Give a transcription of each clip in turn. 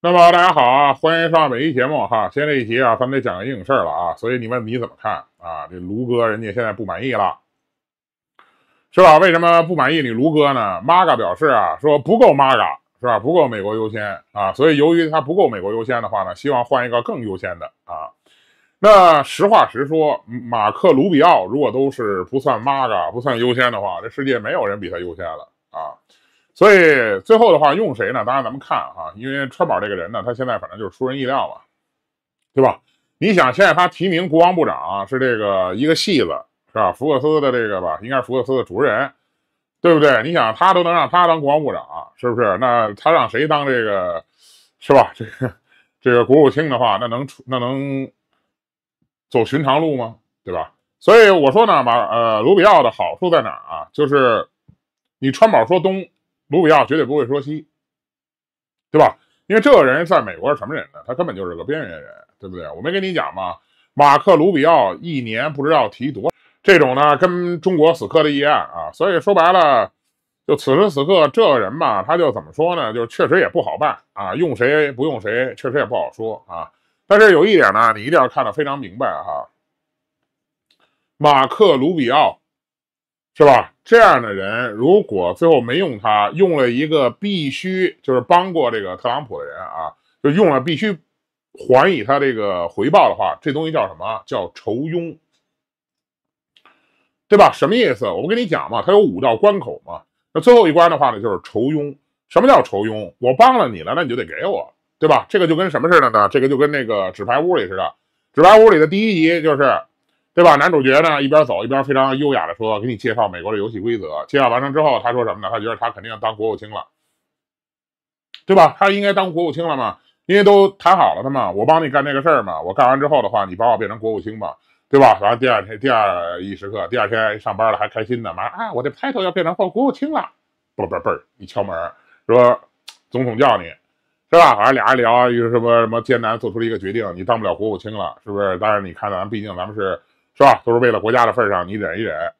那么大家好啊，欢迎收看本期节目哈。今天这一集啊，咱们得讲个硬事儿了啊。所以你问你怎么看啊？这卢哥人家现在不满意了，是吧？为什么不满意你卢哥呢？玛 a 表示啊，说不够玛 a 是吧？不够美国优先啊。所以由于他不够美国优先的话呢，希望换一个更优先的啊。那实话实说，马克卢比奥如果都是不算玛 a 不算优先的话，这世界没有人比他优先了啊。所以最后的话用谁呢？当然咱们看啊，因为川宝这个人呢，他现在反正就是出人意料了，对吧？你想现在他提名国王部长是这个一个戏子是吧？福克斯的这个吧，应该是福克斯的主持人，对不对？你想他都能让他当国王部长，是不是？那他让谁当这个是吧？这个这个国务卿的话，那能出那能走寻常路吗？对吧？所以我说呢，马呃卢比奥的好处在哪儿啊？就是你川宝说东。卢比奥绝对不会说“西”，对吧？因为这个人在美国是什么人呢？他根本就是个边缘人，对不对？我没跟你讲吗？马克·卢比奥一年不知道提多这种呢，跟中国死磕的议案啊。所以说白了，就此时此刻这个人吧，他就怎么说呢？就确实也不好办啊，用谁不用谁，确实也不好说啊。但是有一点呢，你一定要看得非常明白哈，马克·卢比奥。是吧？这样的人如果最后没用他，用了一个必须就是帮过这个特朗普的人啊，就用了必须还以他这个回报的话，这东西叫什么？叫仇庸，对吧？什么意思？我不跟你讲嘛，他有五道关口嘛。那最后一关的话呢，就是仇庸。什么叫仇庸？我帮了你了，那你就得给我，对吧？这个就跟什么似的呢？这个就跟那个纸牌屋里似的。纸牌屋里的第一集就是。对吧？男主角呢，一边走一边非常优雅的说：“给你介绍美国的游戏规则。”介绍完成之后，他说什么呢？他觉得他肯定要当国务卿了，对吧？他应该当国务卿了嘛，因为都谈好了的嘛，我帮你干这个事儿嘛，我干完之后的话，你把我变成国务卿吧，对吧？然后第二天，第二一时刻，第二天上班了还开心呢，马上啊，我这 title 要变成国务卿了，嘣嘣嘣儿一敲门说：“总统叫你，是吧？”好像俩人聊，又什么什么艰难，做出了一个决定，你当不了国务卿了，是不是？但是你看，咱毕竟咱们是。是吧？都是为了国家的份上，你忍一忍。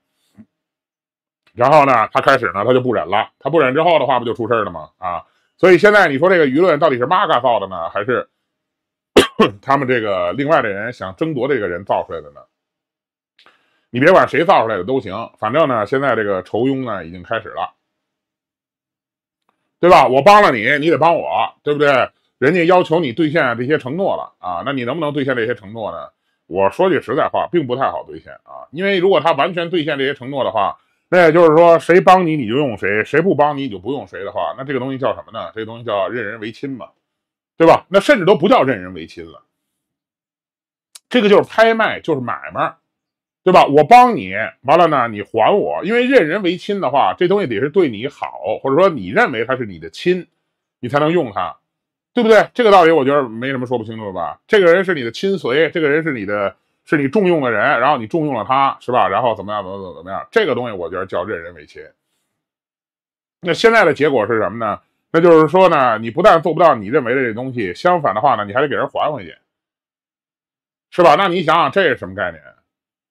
然后呢，他开始呢，他就不忍了。他不忍之后的话，不就出事了吗？啊，所以现在你说这个舆论到底是马嘎造的呢，还是 他们这个另外的人想争夺这个人造出来的呢？你别管谁造出来的都行，反正呢，现在这个仇庸呢已经开始了，对吧？我帮了你，你得帮我，对不对？人家要求你兑现这些承诺了啊，那你能不能兑现这些承诺呢？我说句实在话，并不太好兑现啊，因为如果他完全兑现这些承诺的话，那也就是说，谁帮你你就用谁，谁不帮你你就不用谁的话，那这个东西叫什么呢？这东西叫任人唯亲嘛，对吧？那甚至都不叫任人唯亲了，这个就是拍卖，就是买卖，对吧？我帮你完了呢，你还我，因为任人唯亲的话，这东西得是对你好，或者说你认为他是你的亲，你才能用他。对不对？这个道理我觉得没什么说不清楚的吧。这个人是你的亲随，这个人是你的是你重用的人，然后你重用了他，是吧？然后怎么样，怎么怎么怎么样？这个东西我觉得叫任人唯亲。那现在的结果是什么呢？那就是说呢，你不但做不到你认为的这东西，相反的话呢，你还得给人还回去，是吧？那你想想这是什么概念？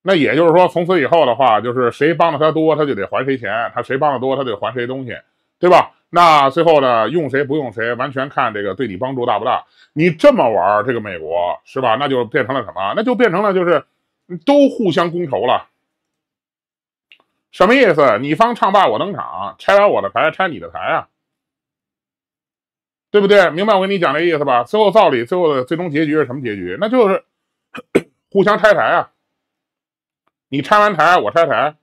那也就是说从此以后的话，就是谁帮了他多，他就得还谁钱；他谁帮的多，他得还谁东西，对吧？那最后呢？用谁不用谁，完全看这个对你帮助大不大。你这么玩这个美国是吧？那就变成了什么？那就变成了就是都互相攻投了。什么意思？你方唱罢我登场，拆完我的台，拆你的台啊，对不对？明白我跟你讲这意思吧？最后道理，最后的最终结局是什么结局？那就是 互相拆台啊！你拆完台，我拆台。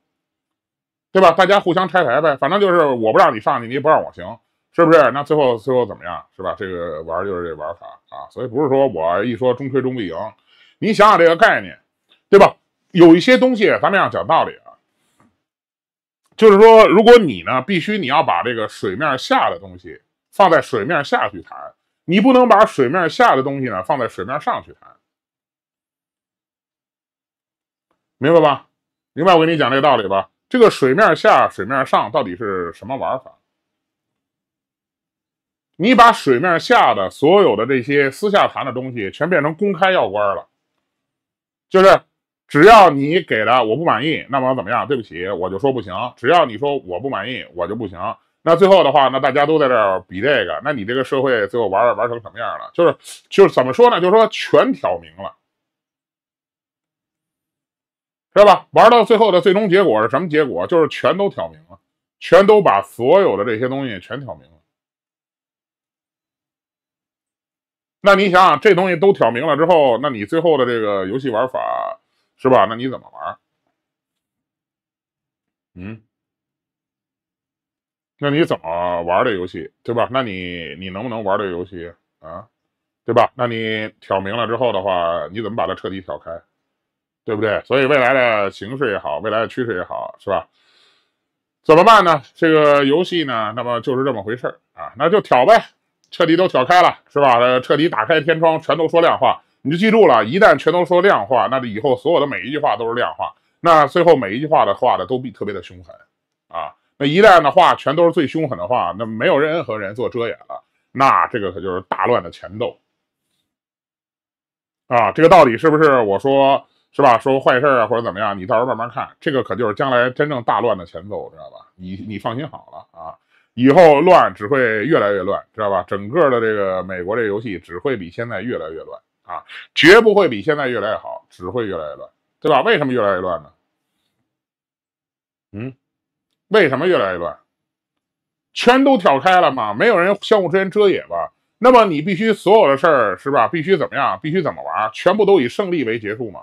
对吧？大家互相拆台呗，反正就是我不让你上去，你也不让我行，是不是？那最后最后怎么样？是吧？这个玩就是这玩法啊，所以不是说我一说中推中必赢，你想想这个概念，对吧？有一些东西咱们要讲道理啊，就是说，如果你呢必须你要把这个水面下的东西放在水面下去谈，你不能把水面下的东西呢放在水面上去谈，明白吧？明白，我跟你讲这个道理吧。这个水面下、水面上到底是什么玩法？你把水面下的所有的这些私下谈的东西全变成公开要官了，就是只要你给的我不满意，那么怎么样？对不起，我就说不行。只要你说我不满意，我就不行。那最后的话，那大家都在这比这个，那你这个社会最后玩玩成什么样了？就是就是怎么说呢？就是说全挑明了。是吧？玩到最后的最终结果是什么结果？就是全都挑明了，全都把所有的这些东西全挑明了。那你想想，这东西都挑明了之后，那你最后的这个游戏玩法是吧？那你怎么玩？嗯，那你怎么玩这游戏，对吧？那你你能不能玩这游戏啊，对吧？那你挑明了之后的话，你怎么把它彻底挑开？对不对？所以未来的形势也好，未来的趋势也好，是吧？怎么办呢？这个游戏呢？那么就是这么回事啊，那就挑呗，彻底都挑开了，是吧？呃，彻底打开天窗，全都说亮话。你就记住了，一旦全都说亮话，那以后所有的每一句话都是亮话，那最后每一句话的话的都必特别的凶狠啊。那一旦的话全都是最凶狠的话，那没有任何人做遮掩了，那这个可就是大乱的前奏啊。这个道理是不是？我说。是吧？说个坏事啊，或者怎么样？你到时候慢慢看，这个可就是将来真正大乱的前奏，知道吧？你你放心好了啊，以后乱只会越来越乱，知道吧？整个的这个美国这个游戏只会比现在越来越乱啊，绝不会比现在越来越好，只会越来越乱，对吧？为什么越来越乱呢？嗯，为什么越来越乱？全都挑开了嘛，没有人相互之间遮掩吧？那么你必须所有的事儿是吧？必须怎么样？必须怎么玩？全部都以胜利为结束嘛？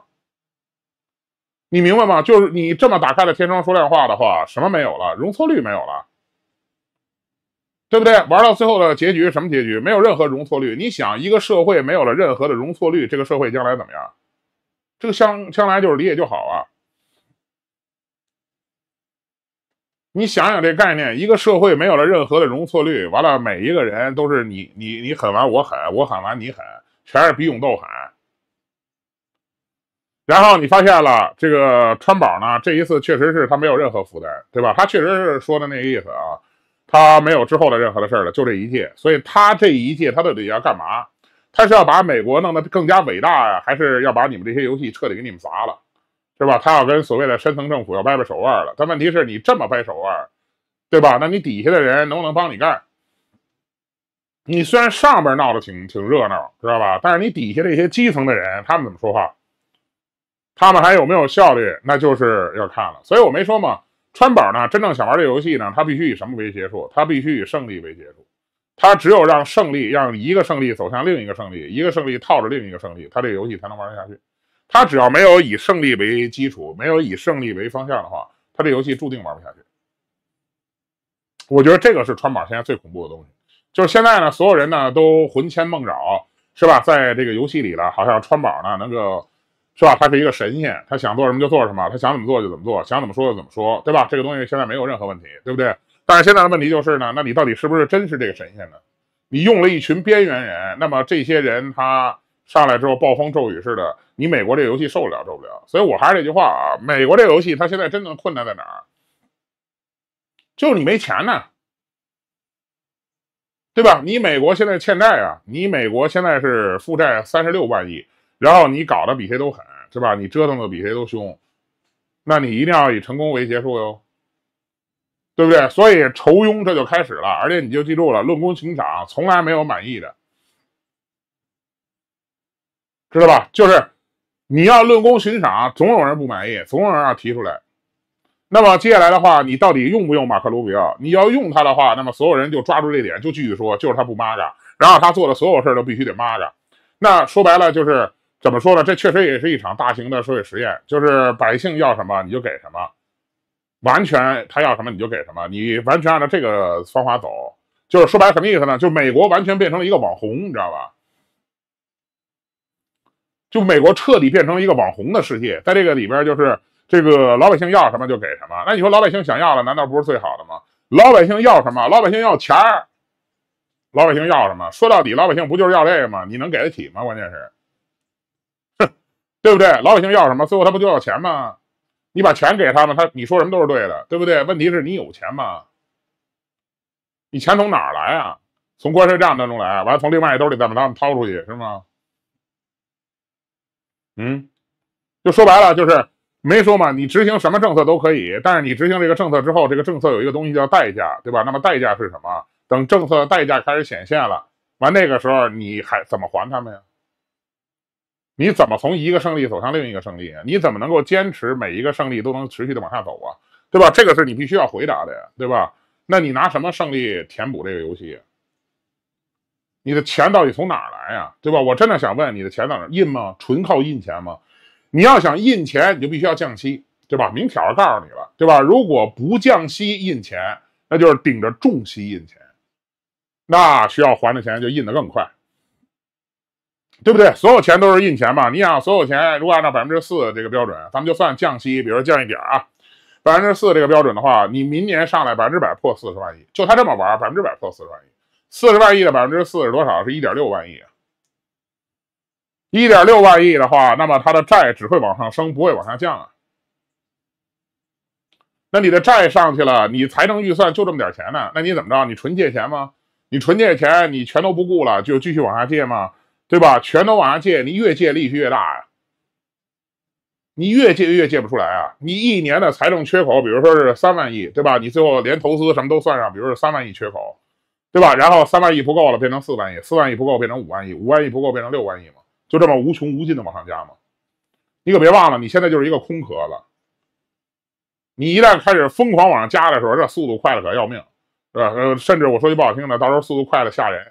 你明白吗？就是你这么打开了天窗说亮话的话，什么没有了？容错率没有了，对不对？玩到最后的结局什么结局？没有任何容错率。你想一个社会没有了任何的容错率，这个社会将来怎么样？这个将将来就是理解就好啊。你想想这概念，一个社会没有了任何的容错率，完了每一个人都是你你你狠完我狠，我狠完你狠，全是比勇斗狠。然后你发现了这个川宝呢？这一次确实是他没有任何负担，对吧？他确实是说的那个意思啊，他没有之后的任何的事了，就这一届。所以他这一届他到底要干嘛？他是要把美国弄得更加伟大呀，还是要把你们这些游戏彻底给你们砸了，是吧？他要跟所谓的深层政府要掰掰手腕了。但问题是，你这么掰手腕，对吧？那你底下的人能不能帮你干？你虽然上边闹得挺挺热闹，知道吧？但是你底下这些基层的人，他们怎么说话？他们还有没有效率，那就是要看了。所以我没说嘛，川宝呢，真正想玩这游戏呢，他必须以什么为结束？他必须以胜利为结束。他只有让胜利，让一个胜利走向另一个胜利，一个胜利套着另一个胜利，他这游戏才能玩得下去。他只要没有以胜利为基础，没有以胜利为方向的话，他这游戏注定玩不下去。我觉得这个是川宝现在最恐怖的东西，就是现在呢，所有人呢都魂牵梦绕，是吧？在这个游戏里了，好像川宝呢能够。是吧？他是一个神仙，他想做什么就做什么，他想怎么做就怎么做，想怎么说就怎么说，对吧？这个东西现在没有任何问题，对不对？但是现在的问题就是呢，那你到底是不是真是这个神仙呢？你用了一群边缘人，那么这些人他上来之后暴风骤雨似的，你美国这个游戏受得了，受不了。所以我还是那句话啊，美国这游戏它现在真的困难在哪儿？就是你没钱呢，对吧？你美国现在欠债啊，你美国现在是负债三十六万亿。然后你搞得比谁都狠，是吧？你折腾的比谁都凶，那你一定要以成功为结束哟，对不对？所以仇庸这就开始了，而且你就记住了，论功行赏从来没有满意的，知道吧？就是你要论功行赏，总有人不满意，总有人要提出来。那么接下来的话，你到底用不用马克·鲁比奥？你要用他的话，那么所有人就抓住这点，就继续说，就是他不抹着，然后他做的所有事都必须得抹着。那说白了就是。怎么说呢？这确实也是一场大型的社会实验，就是百姓要什么你就给什么，完全他要什么你就给什么，你完全按照这个方法走，就是说白了什么意思呢？就美国完全变成了一个网红，你知道吧？就美国彻底变成了一个网红的世界，在这个里边就是这个老百姓要什么就给什么。那你说老百姓想要了，难道不是最好的吗？老百姓要什么？老百姓要钱儿，老百姓要什么？说到底，老百姓不就是要这个吗？你能给得起吗？关键是。对不对？老百姓要什么，最后他不就要钱吗？你把钱给他们，他你说什么都是对的，对不对？问题是你有钱吗？你钱从哪儿来啊？从关税战当中来，完了从另外一兜里再把他们掏出去，是吗？嗯，就说白了就是没说嘛，你执行什么政策都可以，但是你执行这个政策之后，这个政策有一个东西叫代价，对吧？那么代价是什么？等政策代价开始显现了，完那个时候你还怎么还他们呀？你怎么从一个胜利走向另一个胜利？你怎么能够坚持每一个胜利都能持续的往下走啊？对吧？这个是你必须要回答的呀，对吧？那你拿什么胜利填补这个游戏？你的钱到底从哪儿来呀？对吧？我真的想问，你的钱在哪儿印吗？纯靠印钱吗？你要想印钱，你就必须要降息，对吧？明挑着告诉你了，对吧？如果不降息印钱，那就是顶着重息印钱，那需要还的钱就印得更快。对不对？所有钱都是印钱嘛？你想，所有钱如果按照百分之四这个标准，咱们就算降息，比如说降一点啊，百分之四这个标准的话，你明年上来百分之百破四十万亿，就他这么玩百分之百破四十万亿，四十万亿的百分之四是多少？是一点六万亿啊。一点六万亿的话，那么他的债只会往上升，不会往下降啊。那你的债上去了，你财政预算就这么点钱呢？那你怎么着？你纯借钱吗？你纯借钱，你全都不顾了，就继续往下借吗？对吧？全都往上借，你越借利息越大呀。你越借越借不出来啊！你一年的财政缺口，比如说是三万亿，对吧？你最后连投资什么都算上，比如是三万亿缺口，对吧？然后三万亿不够了，变成四万亿，四万亿不够变成五万亿，五万亿不够变成六万亿嘛，就这么无穷无尽的往上加嘛。你可别忘了，你现在就是一个空壳子。你一旦开始疯狂往上加的时候，这速度快的可要命，是吧？呃，甚至我说句不好听的，到时候速度快的吓人。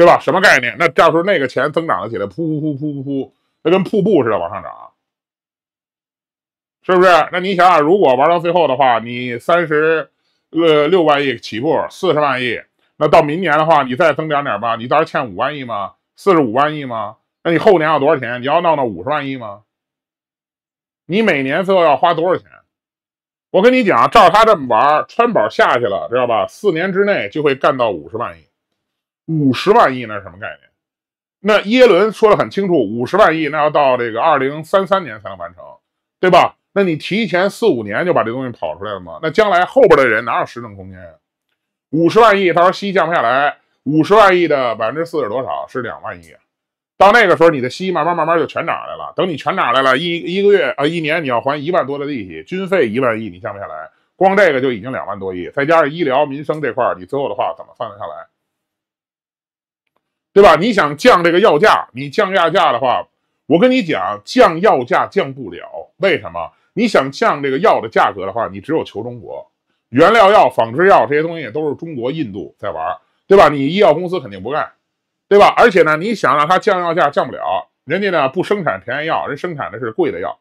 对吧？什么概念？那到时候那个钱增长了起来，噗噗噗噗噗噗，那跟瀑布似的往上涨，是不是？那你想想，如果玩到最后的话，你三十呃六万亿起步，四十万亿，那到明年的话，你再增长点吧，你到时候欠五万亿吗？四十五万亿吗？那你后年要多少钱？你要闹到五十万亿吗？你每年最后要花多少钱？我跟你讲，照他这么玩，川宝下去了，知道吧？四年之内就会干到五十万亿。五十万亿那是什么概念？那耶伦说的很清楚，五十万亿那要到这个二零三三年才能完成，对吧？那你提前四五年就把这东西跑出来了吗？那将来后边的人哪有施政空间啊？五十万亿，他说息降不下来，五十万亿的百分之四是多少是两万亿，到那个时候你的息慢慢慢慢就全涨来了。等你全涨来了，一一个月啊一年你要还一万多的利息，军费一万亿你降不下来，光这个就已经两万多亿，再加上医疗民生这块儿，你最后的话怎么算得下来？对吧？你想降这个药价，你降药价的话，我跟你讲，降药价降不了。为什么？你想降这个药的价格的话，你只有求中国原料药、仿制药这些东西都是中国、印度在玩，对吧？你医药公司肯定不干，对吧？而且呢，你想让它降药价降不了，人家呢不生产便宜药，人生产的是贵的药，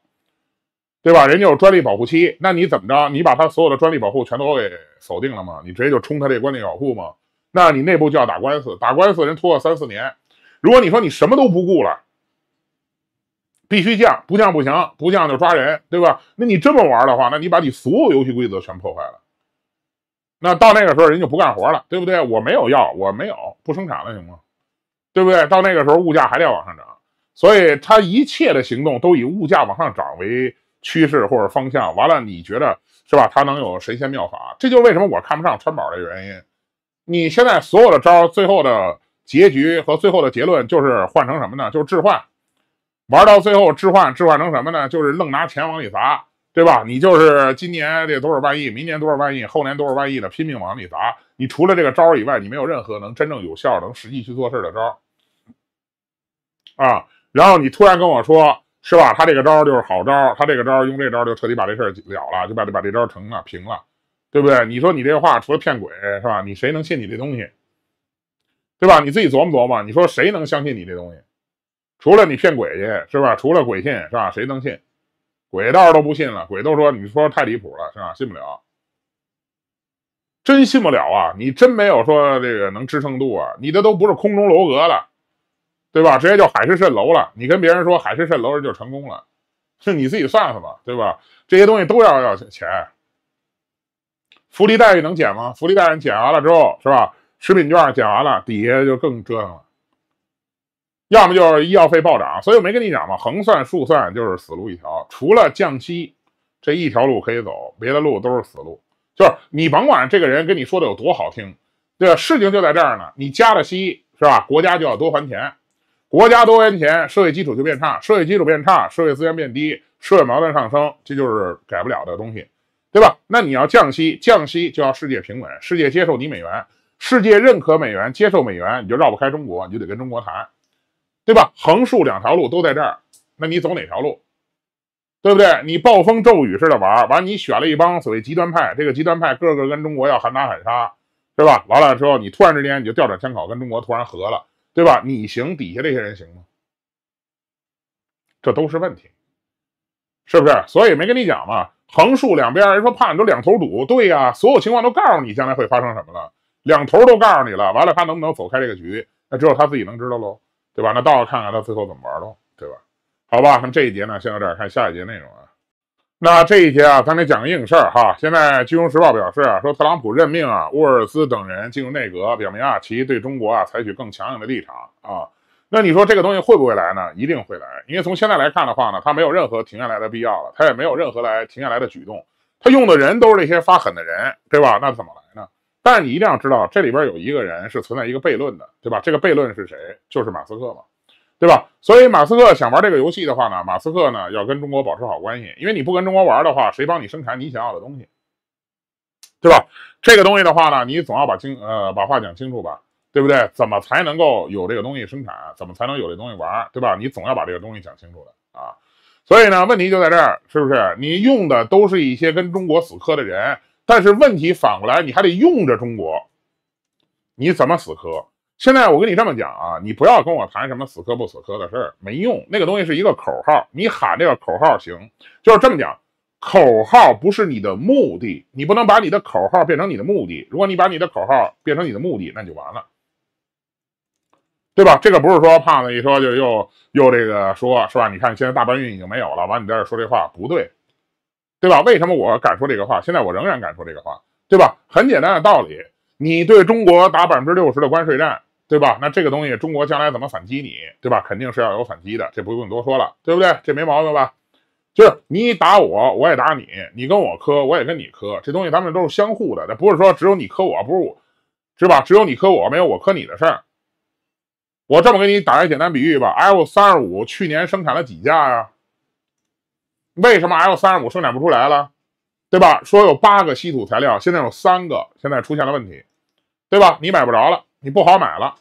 对吧？人家有专利保护期，那你怎么着？你把它所有的专利保护全都给锁定了吗？你直接就冲他这专利保护吗？那你内部就要打官司，打官司人拖了三四年。如果你说你什么都不顾了，必须降，不降不行，不降就抓人，对吧？那你这么玩的话，那你把你所有游戏规则全破坏了。那到那个时候人就不干活了，对不对？我没有药，我没有不生产了，行吗？对不对？到那个时候物价还得往上涨，所以他一切的行动都以物价往上涨为趋势或者方向。完了，你觉得是吧？他能有神仙妙法？这就为什么我看不上川宝的原因。你现在所有的招，最后的结局和最后的结论就是换成什么呢？就是置换，玩到最后置换置换成什么呢？就是愣拿钱往里砸，对吧？你就是今年这多少万亿，明年多少万亿，后年多少万亿的拼命往里砸。你除了这个招以外，你没有任何能真正有效能实际去做事的招啊。然后你突然跟我说，是吧？他这个招就是好招，他这个招用这招就彻底把这事儿了了，就把这把这招成了平了。对不对？你说你这话除了骗鬼是吧？你谁能信你这东西，对吧？你自己琢磨琢磨，你说谁能相信你这东西？除了你骗鬼去是吧？除了鬼信是吧？谁能信？鬼道都不信了，鬼都说你说太离谱了是吧？信不了，真信不了啊！你真没有说这个能支撑度啊！你这都不是空中楼阁了，对吧？直接叫海市蜃楼了。你跟别人说海市蜃楼就成功了，就你自己算算吧，对吧？这些东西都要要钱。福利待遇能减吗？福利待遇减完了之后，是吧？食品券减完了，底下就更折腾了。要么就是医药费暴涨。所以我没跟你讲嘛，横算竖算就是死路一条。除了降息这一条路可以走，别的路都是死路。就是你甭管这个人跟你说的有多好听，对吧？事情就在这儿呢。你加了息，是吧？国家就要多还钱，国家多还钱，社会基础就变差，社会基础变差，社会资源变低，社会矛盾上升，这就是改不了的东西。对吧？那你要降息，降息就要世界平稳，世界接受你美元，世界认可美元，接受美元，你就绕不开中国，你就得跟中国谈，对吧？横竖两条路都在这儿，那你走哪条路？对不对？你暴风骤雨似的玩完，你选了一帮所谓极端派，这个极端派个个跟中国要喊打喊杀，是吧？完了之后，你突然之间你就调转枪口跟中国突然和了，对吧？你行，底下这些人行吗？这都是问题，是不是？所以没跟你讲嘛。横竖两边，人说怕你都两头堵，对呀，所有情况都告诉你将来会发生什么了，两头都告诉你了，完了他能不能走开这个局，那只有他自己能知道喽，对吧？那倒要看看他最后怎么玩喽，对吧？好吧，那么这一节呢，先到这儿，看下一节内容啊。那这一节啊，咱得讲个硬事儿哈。现在《金融时报》表示啊，说特朗普任命啊，沃尔斯等人进入内阁，表明啊，其对中国啊，采取更强硬的立场啊。那你说这个东西会不会来呢？一定会来，因为从现在来看的话呢，它没有任何停下来的必要了，它也没有任何来停下来的举动。它用的人都是那些发狠的人，对吧？那怎么来呢？但是你一定要知道，这里边有一个人是存在一个悖论的，对吧？这个悖论是谁？就是马斯克嘛，对吧？所以马斯克想玩这个游戏的话呢，马斯克呢要跟中国保持好关系，因为你不跟中国玩的话，谁帮你生产你想要的东西，对吧？这个东西的话呢，你总要把清呃把话讲清楚吧。对不对？怎么才能够有这个东西生产？怎么才能有这东西玩？对吧？你总要把这个东西讲清楚的啊！所以呢，问题就在这儿，是不是？你用的都是一些跟中国死磕的人，但是问题反过来，你还得用着中国，你怎么死磕？现在我跟你这么讲啊，你不要跟我谈什么死磕不死磕的事儿，没用。那个东西是一个口号，你喊这个口号行，就是这么讲。口号不是你的目的，你不能把你的口号变成你的目的。如果你把你的口号变成你的目的，那就完了。对吧？这个不是说胖子一说就又又这个说是吧？你看现在大搬运已经没有了，完你在这说这话不对，对吧？为什么我敢说这个话？现在我仍然敢说这个话，对吧？很简单的道理，你对中国打百分之六十的关税战，对吧？那这个东西中国将来怎么反击你，对吧？肯定是要有反击的，这不用多说了，对不对？这没毛病吧？就是你打我，我也打你，你跟我磕，我也跟你磕，这东西咱们都是相互的，那不是说只有你磕我，不是，我，是吧？只有你磕我，没有我磕你的事儿。我这么给你打个简单比喻吧，L 三二十五去年生产了几架呀？为什么 L 三二十五生产不出来了，对吧？说有八个稀土材料，现在有三个，现在出现了问题，对吧？你买不着了，你不好买了，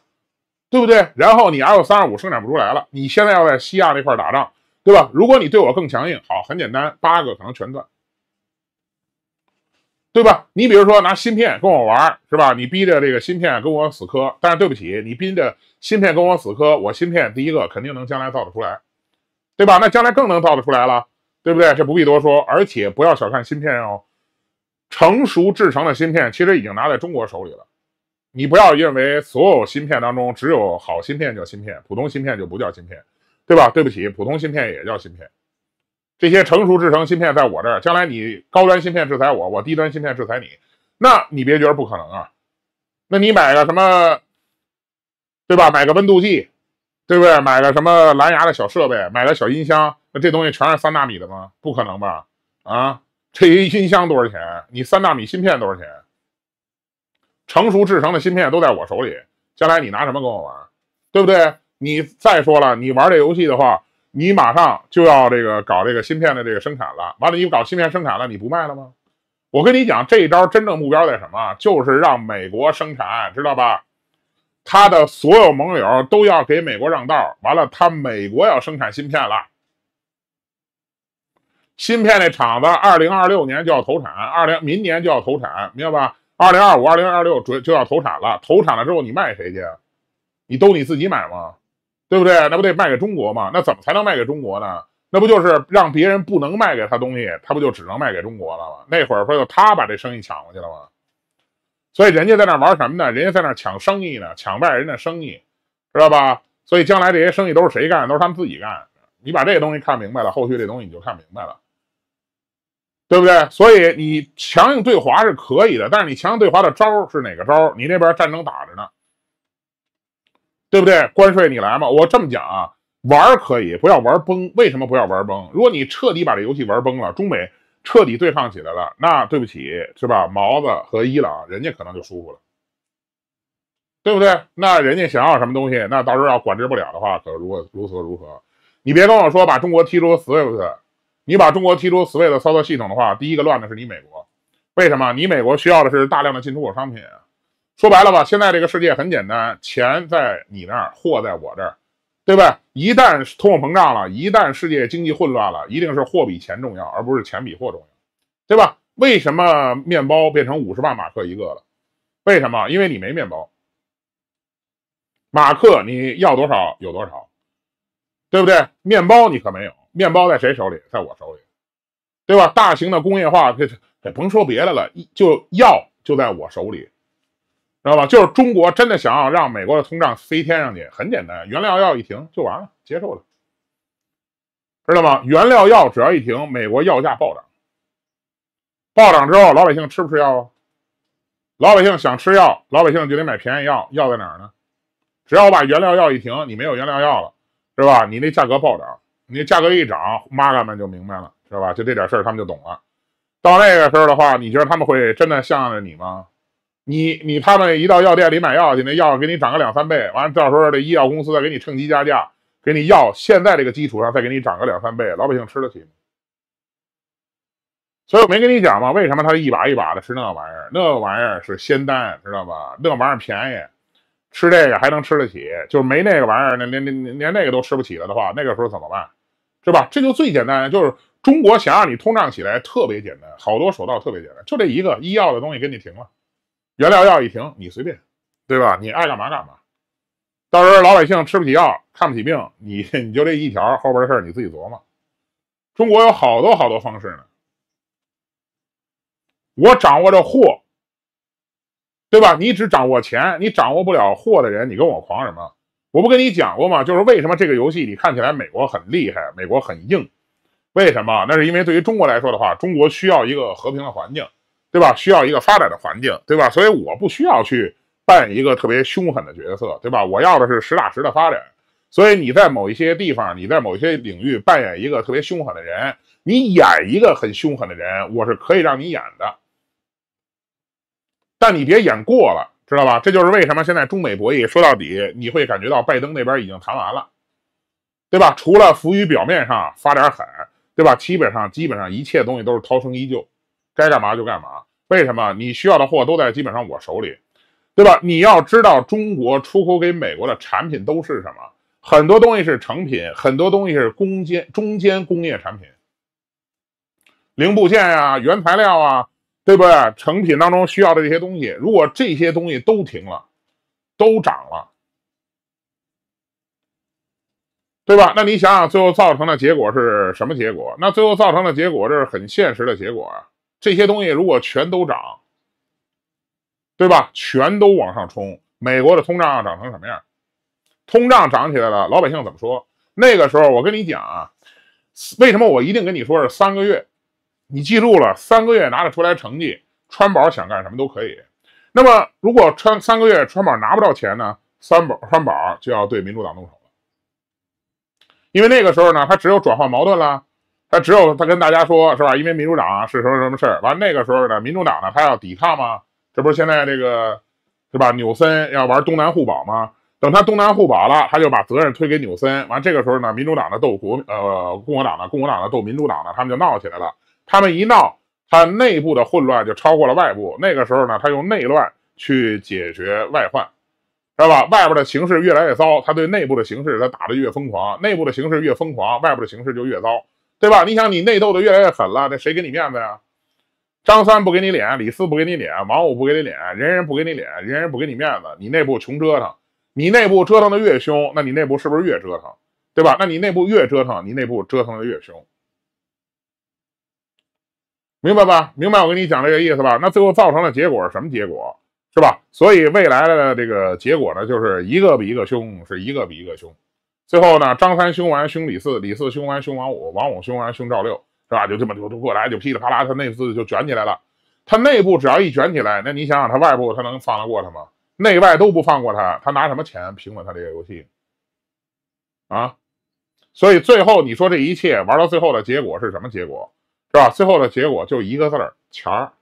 对不对？然后你 L 三二十五生产不出来了，你现在要在西亚这块打仗，对吧？如果你对我更强硬，好，很简单，八个可能全断。对吧？你比如说拿芯片跟我玩，是吧？你逼着这个芯片跟我死磕，但是对不起，你逼着芯片跟我死磕，我芯片第一个肯定能将来造得出来，对吧？那将来更能造得出来了，对不对？这不必多说，而且不要小看芯片哦。成熟制成的芯片其实已经拿在中国手里了。你不要认为所有芯片当中只有好芯片叫芯片，普通芯片就不叫芯片，对吧？对不起，普通芯片也叫芯片。这些成熟制成芯片在我这儿，将来你高端芯片制裁我，我低端芯片制裁你，那你别觉得不可能啊。那你买个什么，对吧？买个温度计，对不对？买个什么蓝牙的小设备，买个小音箱，那这东西全是三纳米的吗？不可能吧？啊，这一音箱多少钱？你三纳米芯片多少钱？成熟制成的芯片都在我手里，将来你拿什么跟我玩？对不对？你再说了，你玩这游戏的话。你马上就要这个搞这个芯片的这个生产了，完了你搞芯片生产了，你不卖了吗？我跟你讲，这一招真正目标在什么？就是让美国生产，知道吧？他的所有盟友都要给美国让道，完了他美国要生产芯片了，芯片的厂子二零二六年就要投产，二零明年就要投产，明白吧？二零二五、二零二六准就要投产了，投产了之后你卖谁去？你都你自己买吗？对不对？那不得卖给中国吗？那怎么才能卖给中国呢？那不就是让别人不能卖给他东西，他不就只能卖给中国了吗？那会儿不就他把这生意抢过去了吗？所以人家在那玩什么呢？人家在那抢生意呢，抢外人的生意，知道吧？所以将来这些生意都是谁干？都是他们自己干。你把这个东西看明白了，后续这东西你就看明白了，对不对？所以你强硬对华是可以的，但是你强硬对华的招是哪个招？你那边战争打着呢？对不对？关税你来嘛！我这么讲啊，玩可以，不要玩崩。为什么不要玩崩？如果你彻底把这游戏玩崩了，中美彻底对抗起来了，那对不起，是吧？毛子和伊朗人家可能就舒服了，对不对？那人家想要什么东西，那到时候要管制不了的话，可如何如何如何？你别跟我说把中国踢出 swit，你把中国踢出 swit 操作系统的话，第一个乱的是你美国。为什么？你美国需要的是大量的进出口商品。说白了吧，现在这个世界很简单，钱在你那儿，货在我这儿，对吧？一旦通货膨胀了，一旦世界经济混乱了，一定是货比钱重要，而不是钱比货重要，对吧？为什么面包变成五十万马克一个了？为什么？因为你没面包，马克你要多少有多少，对不对？面包你可没有，面包在谁手里？在我手里，对吧？大型的工业化，这这甭说别的了，就要就在我手里。知道吧？就是中国真的想要让美国的通胀飞天上去，很简单，原料药一停就完了，接受了，知道吗？原料药只要一停，美国药价暴涨，暴涨之后老百姓吃不吃药啊？老百姓想吃药，老百姓就得买便宜药，药在哪儿呢？只要把原料药一停，你没有原料药了，是吧？你那价格暴涨，你价格一涨，妈干们就明白了，知道吧？就这点事儿他们就懂了。到那个时候的话，你觉得他们会真的向着你吗？你你他们一到药店里买药去，那药给你涨个两三倍，完了到时候这医药公司再给你趁机加价，给你药现在这个基础上再给你涨个两三倍，老百姓吃得起吗？所以我没跟你讲吗？为什么他一把一把的吃那玩意儿？那玩意儿是仙丹，知道吧？那玩意儿便宜，吃这个还能吃得起。就是没那个玩意儿，那连连连那个都吃不起了的话，那个时候怎么办？是吧？这就最简单，就是中国想让你通胀起来特别简单，好多手段特别简单，就这一个医药的东西给你停了。原料药一停，你随便，对吧？你爱干嘛干嘛。到时候老百姓吃不起药，看不起病，你你就这一条，后边的事儿你自己琢磨。中国有好多好多方式呢。我掌握着货，对吧？你只掌握钱，你掌握不了货的人，你跟我狂什么？我不跟你讲过吗？就是为什么这个游戏你看起来美国很厉害，美国很硬？为什么？那是因为对于中国来说的话，中国需要一个和平的环境。对吧？需要一个发展的环境，对吧？所以我不需要去扮演一个特别凶狠的角色，对吧？我要的是实打实的发展。所以你在某一些地方，你在某一些领域扮演一个特别凶狠的人，你演一个很凶狠的人，我是可以让你演的，但你别演过了，知道吧？这就是为什么现在中美博弈说到底，你会感觉到拜登那边已经谈完了，对吧？除了浮于表面上发点狠，对吧？基本上基本上一切东西都是涛声依旧。该干嘛就干嘛，为什么你需要的货都在基本上我手里，对吧？你要知道，中国出口给美国的产品都是什么？很多东西是成品，很多东西是攻间中间工业产品，零部件啊，原材料啊，对不对？成品当中需要的这些东西，如果这些东西都停了，都涨了，对吧？那你想想，最后造成的结果是什么结果？那最后造成的结果，这是很现实的结果啊。这些东西如果全都涨，对吧？全都往上冲，美国的通胀要涨成什么样？通胀涨起来了，老百姓怎么说？那个时候我跟你讲啊，为什么我一定跟你说是三个月？你记住了，三个月拿得出来成绩，川宝想干什么都可以。那么如果川三个月川宝拿不到钱呢？三宝川宝就要对民主党动手了，因为那个时候呢，他只有转化矛盾了。他只有他跟大家说，是吧？因为民主党是什么什么事儿。完那个时候呢，民主党呢，他要抵抗吗？这不是现在这个，是吧？纽森要玩东南互保吗？等他东南互保了，他就把责任推给纽森。完这个时候呢，民主党的斗国呃共和党呢，共和党呢斗民主党呢，他们就闹起来了。他们一闹，他内部的混乱就超过了外部。那个时候呢，他用内乱去解决外患，知道吧？外边的形势越来越糟，他对内部的形势他打的越疯狂，内部的形势越疯狂，外部的形势就越糟。对吧？你想，你内斗的越来越狠了，那谁给你面子呀？张三不给你脸，李四不给你脸，王五不给你脸，人人不给你脸，人人不给你面子，你内部穷折腾，你内部折腾的越凶，那你内部是不是越折腾？对吧？那你内部越折腾，你内部折腾的越凶，明白吧？明白，我跟你讲这个意思吧。那最后造成的结果是什么结果？是吧？所以未来的这个结果呢，就是一个比一个凶，是一个比一个凶。最后呢，张三凶完凶李四，李四凶完凶王五，王五凶完凶赵六，是吧？就这么就就过来，就噼里啪啦，他内部就卷起来了。他内部只要一卷起来，那你想想，他外部他能放得过他吗？内外都不放过他，他拿什么钱平稳他这个游戏？啊？所以最后你说这一切玩到最后的结果是什么结果？是吧？最后的结果就一个字儿钱儿，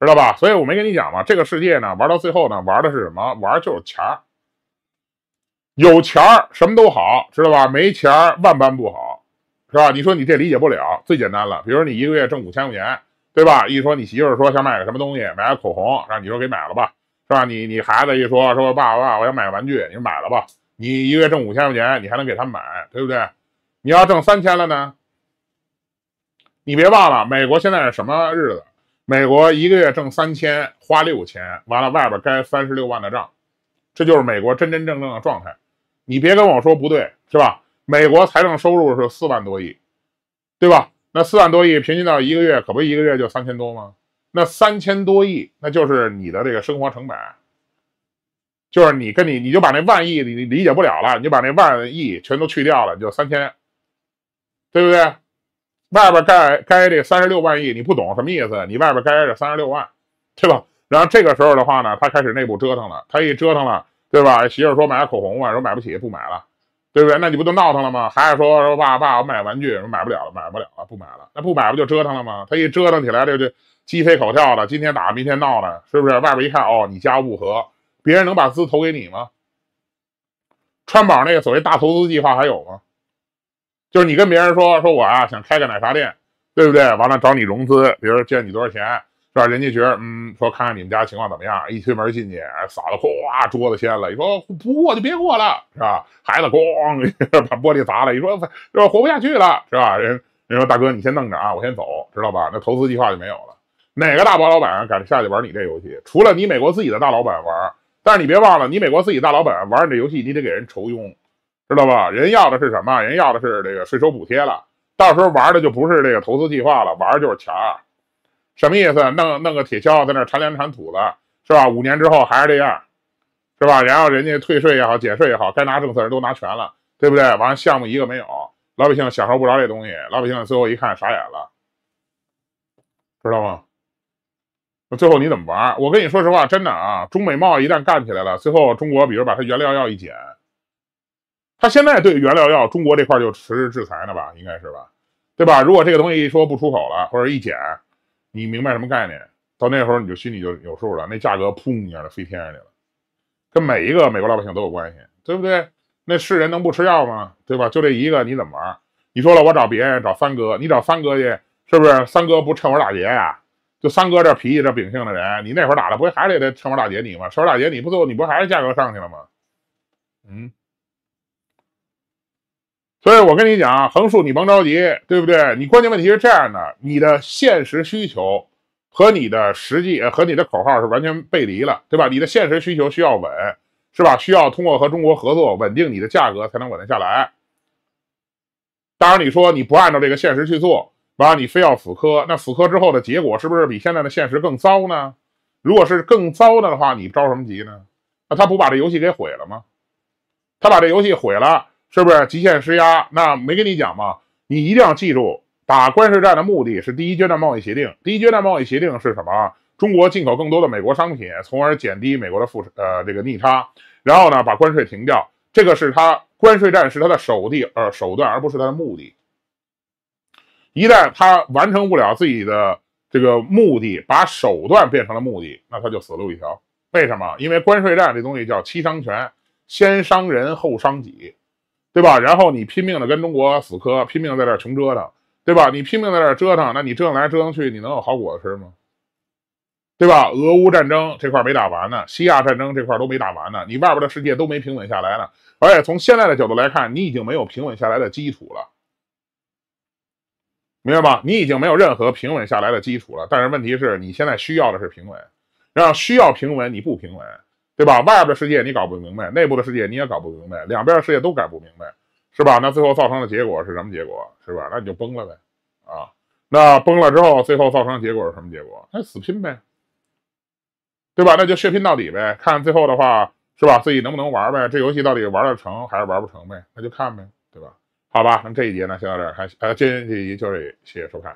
知道吧？所以我没跟你讲嘛，这个世界呢，玩到最后呢，玩的是什么？玩就是钱儿。有钱儿什么都好，知道吧？没钱儿万般不好，是吧？你说你这理解不了，最简单了。比如你一个月挣五千块钱，对吧？一说你媳妇说想买个什么东西，买个口红，让你说给买了吧，是吧？你你孩子一说说爸爸爸，我想买个玩具，你买了吧？你一个月挣五千块钱，你还能给他买，对不对？你要挣三千了呢？你别忘了，美国现在是什么日子？美国一个月挣三千，花六千，完了外边该三十六万的账，这就是美国真真正正的状态。你别跟我说不对，是吧？美国财政收入是四万多亿，对吧？那四万多亿平均到一个月，可不一个月就三千多吗？那三千多亿，那就是你的这个生活成本，就是你跟你你就把那万亿你理解不了了，你就把那万亿全都去掉了，就三千，对不对？外边该该这三十六万亿你不懂什么意思，你外边该着三十六万，对吧？然后这个时候的话呢，他开始内部折腾了，他一折腾了。对吧？媳妇说买口红吧，说买不起，不买了，对不对？那你不就闹腾了吗？孩子说说爸爸，我买玩具，说买不了，了，买不了了，不买了。那不买不就折腾了吗？他一折腾起来，这这鸡飞狗跳的，今天打，明天闹的，是不是？外边一看，哦，你家不和，别人能把资投给你吗？川宝那个所谓大投资计划还有吗？就是你跟别人说说，我啊想开个奶茶店，对不对？完了找你融资，比如借你多少钱？让人家觉得，嗯，说看看你们家情况怎么样？一推门进去，嫂子哗，桌子掀了。你说不过就别过了，是吧？孩子咣 把玻璃砸了。你说这活不下去了，是吧？人，人说大哥你先弄着啊，我先走，知道吧？那投资计划就没有了。哪个大包老板敢下去玩你这游戏？除了你美国自己的大老板玩，但是你别忘了，你美国自己大老板玩你这游戏，你得给人愁佣，知道吧？人要的是什么？人要的是这个税收补贴了。到时候玩的就不是这个投资计划了，玩的就是钱。什么意思？弄弄个铁锹在那铲粮铲土子，是吧？五年之后还是这样，是吧？然后人家退税也好，减税也好，该拿政策人都拿全了，对不对？完了项目一个没有，老百姓享受不着这东西，老百姓最后一看傻眼了，知道吗？那最后你怎么玩？我跟你说实话，真的啊，中美贸一旦干起来了，最后中国比如把它原料药一减，他现在对原料药中国这块就实施制裁呢吧，应该是吧？对吧？如果这个东西一说不出口了，或者一减。你明白什么概念？到那时候你就心里就有数了，那价格砰一下就飞天上去了，跟每一个美国老百姓都有关系，对不对？那是人能不吃药吗？对吧？就这一个你怎么玩？你说了我找别人找三哥，你找三哥去，是不是？三哥不趁火打劫呀？就三哥这脾气这秉性的人，你那会儿打了，不还得趁火打劫你吗？趁火打劫你不做，你不还是价格上去了吗？嗯。所以我跟你讲横竖你甭着急，对不对？你关键问题是这样的：你的现实需求和你的实际和你的口号是完全背离了，对吧？你的现实需求需要稳，是吧？需要通过和中国合作稳定你的价格，才能稳得下来。当然，你说你不按照这个现实去做，完了你非要死磕，那死磕之后的结果是不是比现在的现实更糟呢？如果是更糟的话，你着什么急呢？那他不把这游戏给毁了吗？他把这游戏毁了。是不是极限施压？那没跟你讲吗？你一定要记住，打关税战的目的是第一阶段贸易协定。第一阶段贸易协定是什么？中国进口更多的美国商品，从而减低美国的负呃这个逆差。然后呢，把关税停掉。这个是他关税战是他的手地呃手段而不是他的目的。一旦他完成不了自己的这个目的，把手段变成了目的，那他就死路一条。为什么？因为关税战这东西叫七伤拳，先伤人后伤己。对吧？然后你拼命的跟中国死磕，拼命在这儿穷折腾，对吧？你拼命在这儿折腾，那你折腾来折腾去，你能有好果子吃吗？对吧？俄乌战争这块没打完呢，西亚战争这块都没打完呢，你外边的世界都没平稳下来呢。而且从现在的角度来看，你已经没有平稳下来的基础了，明白吧？你已经没有任何平稳下来的基础了。但是问题是你现在需要的是平稳，然后需要平稳，你不平稳。对吧？外边的世界你搞不明白，内部的世界你也搞不明白，两边的世界都搞不明白，是吧？那最后造成的结果是什么结果？是吧？那你就崩了呗，啊？那崩了之后，最后造成结果是什么结果？那死拼呗，对吧？那就血拼到底呗，看最后的话是吧？自己能不能玩呗？这游戏到底玩得成还是玩不成呗？那就看呗，对吧？好吧，那这一节呢，先到这儿，还呃，今天这一期就这，谢谢收看。